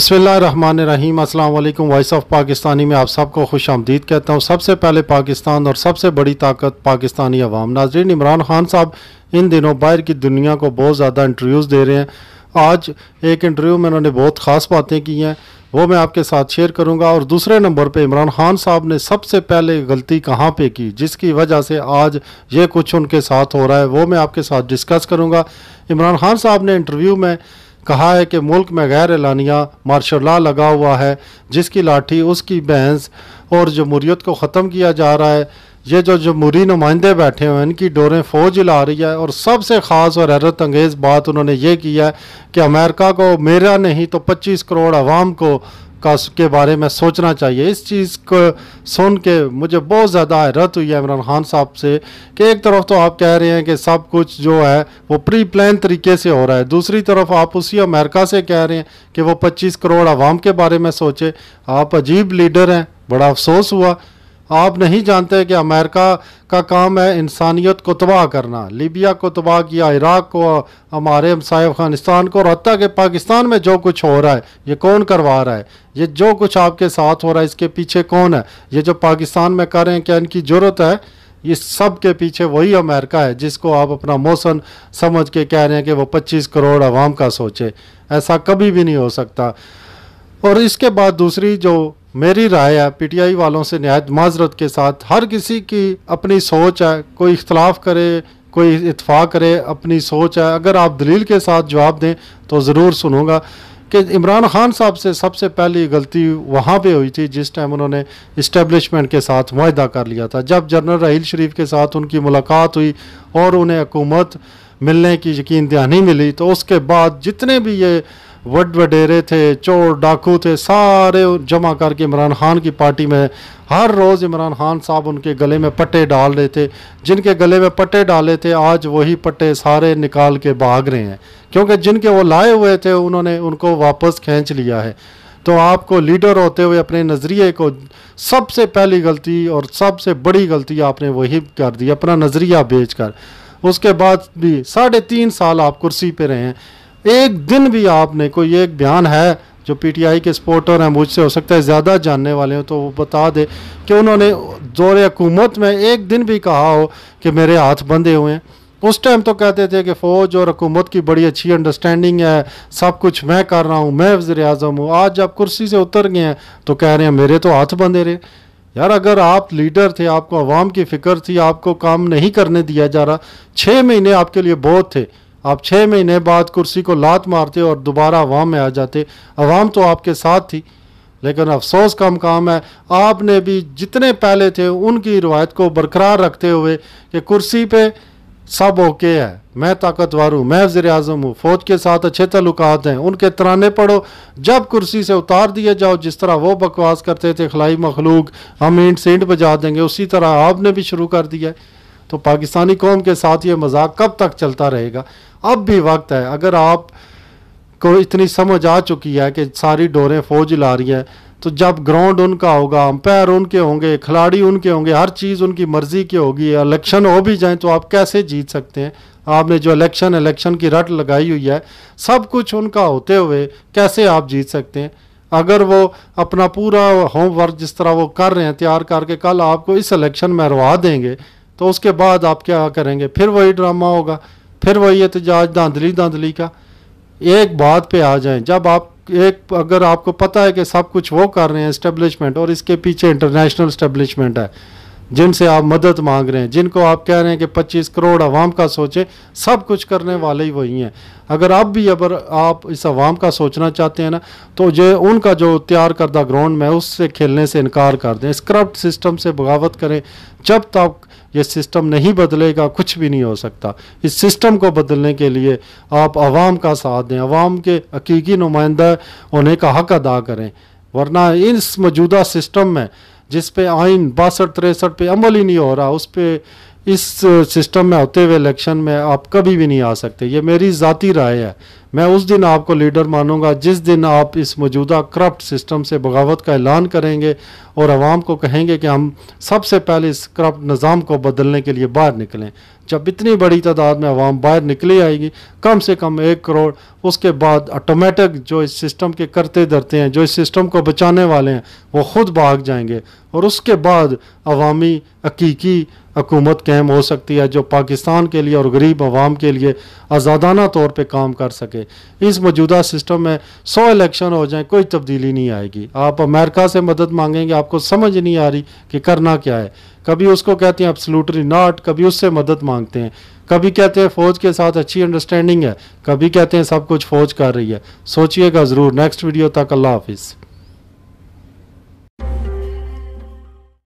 बसमीम अल्लाम voice of Pakistani में आप सबको खुश आमदीद कहता हूँ सबसे पहले पाकिस्तान और सबसे बड़ी ताकत पाकिस्तानी अवाम नाजरीन इमरान खान साहब इन दिनों बाहर की दुनिया को बहुत ज़्यादा इंटरव्यूज़ दे रहे हैं आज एक इंटरव्यू में उन्होंने बहुत ख़ास बातें की हैं वो मैं आपके साथ शेयर करूंगा और दूसरे नंबर पे इमरान खान साहब ने सबसे पहले गलती कहाँ पे की जिसकी वजह से आज ये कुछ उनके साथ हो रहा है वो मैं आपके साथ डिस्कस करूंगा इमरान खान साहब ने इंटरव्यू में कहा है कि मुल्क में गैर एलानिया मार्शल लॉ लगा हुआ है जिसकी लाठी उसकी बहस और जमहूरीत को ख़त्म किया जा रहा है ये जो जमहूरी नुमाइंदे बैठे हुए हैं इनकी डोरें फौज ला रही है और सबसे ख़ास और हैरत अंगेज़ बात उन्होंने ये की है कि अमेरिका को मेरा नहीं तो 25 करोड़ आवाम को का के बारे में सोचना चाहिए इस चीज़ को सुन के मुझे बहुत ज़्यादा हैरत हुई है इमरान खान साहब से कि एक तरफ तो आप कह रहे हैं कि सब कुछ जो है वो प्री प्लान तरीके से हो रहा है दूसरी तरफ आप उसी अमेरिका से कह रहे हैं कि वो 25 करोड़ आवाम के बारे में सोचे आप अजीब लीडर हैं बड़ा अफसोस हुआ आप नहीं जानते कि अमेरिका का काम है इंसानियत को तबाह करना लीबिया को तबाह किया इराक को हमारे हमसाय अफगानिस्तान को और हती कि पाकिस्तान में जो कुछ हो रहा है ये कौन करवा रहा है ये जो कुछ आपके साथ हो रहा है इसके पीछे कौन है ये जो पाकिस्तान में कर रहे हैं क्या इनकी ज़रूरत है ये सब के पीछे वही अमेरिका है जिसको आप अपना मौसम समझ के कह रहे हैं कि वो पच्चीस करोड़ आवाम का सोचे ऐसा कभी भी नहीं हो सकता और इसके बाद दूसरी जो मेरी राय है पीटीआई वालों से नहायत माजरत के साथ हर किसी की अपनी सोच है कोई इख्तलाफ करे कोई इतफा करे अपनी सोच है अगर आप दलील के साथ जवाब दें तो ज़रूर सुनूंगा कि इमरान खान साहब से सबसे पहली गलती वहाँ पे हुई थी जिस टाइम उन्होंने इस्टेबलिशमेंट के साथ माहदा कर लिया था जब जनरल राहील शरीफ के साथ उनकी मुलाकात हुई और उन्हें हुकूमत मिलने की यकीन दहानी मिली तो उसके बाद जितने भी ये वड वडेरे थे चोर डाकू थे सारे जमा करके इमरान खान की पार्टी में हर रोज़ इमरान खान साहब उनके गले में पट्टे डाल रहे थे जिनके गले में पट्टे डाले थे आज वही पट्टे सारे निकाल के भाग रहे हैं क्योंकि जिनके वो लाए हुए थे उन्होंने उनको वापस खींच लिया है तो आपको लीडर होते हुए अपने नज़रिए को सबसे पहली गलती और सबसे बड़ी गलती आपने वही कर दी अपना नज़रिया बेच कर उसके बाद भी साढ़े तीन साल आप कुर्सी पे रहे हैं एक दिन भी आपने कोई एक बयान है जो पीटीआई के सपोर्टर हैं मुझसे हो सकता है ज़्यादा जानने वाले हों तो वो बता दे कि उन्होंने दौर हकूमत में एक दिन भी कहा हो कि मेरे हाथ बंधे हुए हैं उस टाइम तो कहते थे कि फ़ौज और हकूमत की बड़ी अच्छी अंडरस्टैंडिंग है सब कुछ मैं कर रहा हूँ मैं वजे अजम हूँ आज जब कुर्सी से उतर गए हैं तो कह रहे हैं मेरे तो हाथ बंधे रहे यार अगर आप लीडर थे आपको आवाम की फ़िक्र थी आपको काम नहीं करने दिया जा रहा छः महीने आपके लिए बहुत थे आप छः महीने बाद कुर्सी को लात मारते और दोबारा अवाम में आ जाते अवाम तो आपके साथ थी लेकिन अफसोस का काम है आपने भी जितने पहले थे उनकी रवायत को बरकरार रखते हुए कि कुर्सी पे सब ओके है मैं ताकतवर हूँ मैं वजे अजम हूँ फ़ौज के साथ अच्छे तल्लुक हैं उनके तराने पढ़ो जब कुर्सी से उतार दिए जाओ जिस तरह वो बकवास करते थे खलाई मखलूक हम इंट से इंट बजा देंगे उसी तरह आपने भी शुरू कर दिया है तो पाकिस्तानी कौम के साथ ये मजाक कब तक चलता रहेगा अब भी वक्त है अगर आप को इतनी समझ आ चुकी है कि सारी डोरें फौज ला रही हैं तो जब ग्राउंड उनका होगा अंपायर उनके होंगे खिलाड़ी उनके होंगे हर चीज़ उनकी मर्ज़ी की होगी इलेक्शन हो भी जाए तो आप कैसे जीत सकते हैं आपने जो इलेक्शन इलेक्शन की रट लगाई हुई है सब कुछ उनका होते हुए कैसे आप जीत सकते हैं अगर वो अपना पूरा होमवर्क जिस तरह वो कर रहे हैं तैयार करके कल आपको इस इलेक्शन में रवा देंगे तो उसके बाद आप क्या करेंगे फिर वही ड्रामा होगा फिर वही एहतजाज तो धांधली धांधली का एक बात पे आ जाएं जब आप एक अगर आपको पता है कि सब कुछ वो कर रहे हैं इस्टेब्लिशमेंट और इसके पीछे इंटरनेशनल इस्टेब्लिशमेंट है जिनसे आप मदद मांग रहे हैं जिनको आप कह रहे हैं कि 25 करोड़ अवाम का सोचे सब कुछ करने वाले ही वही हैं अगर आप भी अगर आप इस अवाम का सोचना चाहते हैं ना तो ये उनका जो तैयार करदा ग्राउंड में उससे खेलने से इनकार कर दें इस करप्ट सिस्टम से बगावत करें जब तक ये सिस्टम नहीं बदलेगा कुछ भी नहीं हो सकता इस सिस्टम को बदलने के लिए आप आवाम का साथ दें आवाम के हकीकी नुमाइंदा होने का हक अदा करें वरना इस मौजूदा सिस्टम में जिस पे आइन बासठ तिरसठ पे अमल ही नहीं हो रहा उस पर इस सिस्टम में होते हुए इलेक्शन में आप कभी भी नहीं आ सकते ये मेरी ज़ाती राय है मैं उस दिन आपको लीडर मानूंगा जिस दिन आप इस मौजूदा करप्ट सिस्टम से बगावत का ऐलान करेंगे और आवाम को कहेंगे कि हम सबसे पहले इस करप्ट निज़ाम को बदलने के लिए बाहर निकलें जब इतनी बड़ी तादाद में आवाम बाहर निकली आएगी कम से कम एक करोड़ उसके बाद ऑटोमेटिक जो इस सिस्टम के करते धरते हैं जो इस सिस्टम को बचाने वाले हैं वो ख़ुद भाग जाएंगे और उसके बाद अवामी हकीकी हकूमत कैम हो सकती है जो पाकिस्तान के लिए और गरीब आवाम के लिए आज़ादाना तौर पर काम कर सके सकते इस मौजूदा सिस्टम में सौ इलेक्शन हो जाएं कोई तब्दीली नहीं आएगी आप अमेरिका से मदद मांगेंगे आपको समझ नहीं आ रही कि करना क्या है कभी उसको कहते हैं अपसलूटरी नॉट कभी उससे मदद मांगते हैं कभी कहते हैं फ़ौज के साथ अच्छी अंडरस्टैंडिंग है कभी कहते हैं सब कुछ फ़ौज कर रही है सोचिएगा ज़रूर नेक्स्ट वीडियो तक अल्लाह हाफिज़